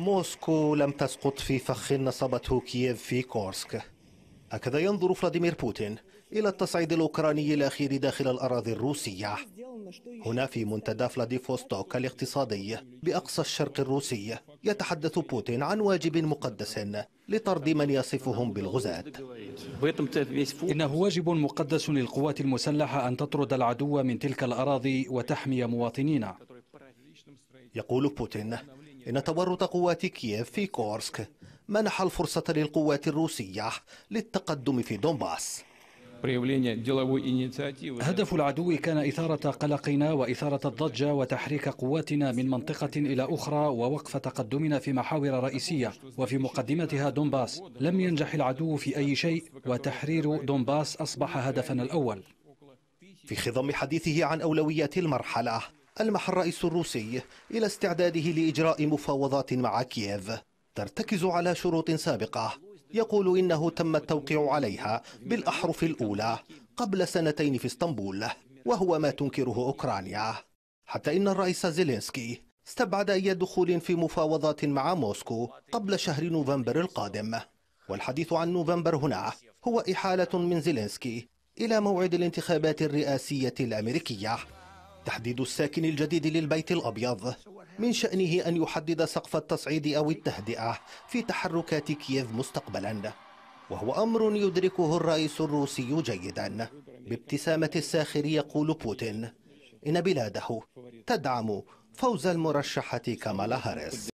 موسكو لم تسقط في فخ نصبته كييف في كورسك هكذا ينظر فلاديمير بوتين إلى التصعيد الأوكراني الأخير داخل الأراضي الروسية هنا في منتدى فلاديفوستوك الاقتصادي بأقصى الشرق الروسي يتحدث بوتين عن واجب مقدس لطرد من يصفهم بالغزاة إنه واجب مقدس للقوات المسلحة أن تطرد العدو من تلك الأراضي وتحمي مواطنينا يقول بوتين إن تورط قوات كييف في كورسك منح الفرصة للقوات الروسية للتقدم في دونباس هدف العدو كان إثارة قلقنا وإثارة الضجة وتحريك قواتنا من منطقة إلى أخرى ووقف تقدمنا في محاور رئيسية وفي مقدمتها دونباس لم ينجح العدو في أي شيء وتحرير دونباس أصبح هدفنا الأول في خضم حديثه عن أولويات المرحلة ألمح الرئيس الروسي إلى استعداده لإجراء مفاوضات مع كييف ترتكز على شروط سابقة يقول إنه تم التوقيع عليها بالأحرف الأولى قبل سنتين في اسطنبول وهو ما تنكره أوكرانيا حتى إن الرئيس زيلينسكي استبعد أي دخول في مفاوضات مع موسكو قبل شهر نوفمبر القادم والحديث عن نوفمبر هنا هو إحالة من زيلينسكي إلى موعد الانتخابات الرئاسية الأمريكية تحديد الساكن الجديد للبيت الأبيض من شأنه أن يحدد سقف التصعيد أو التهدئة في تحركات كييف مستقبلا وهو أمر يدركه الرئيس الروسي جيدا بابتسامة الساخر يقول بوتين إن بلاده تدعم فوز المرشحة كامالا هاريس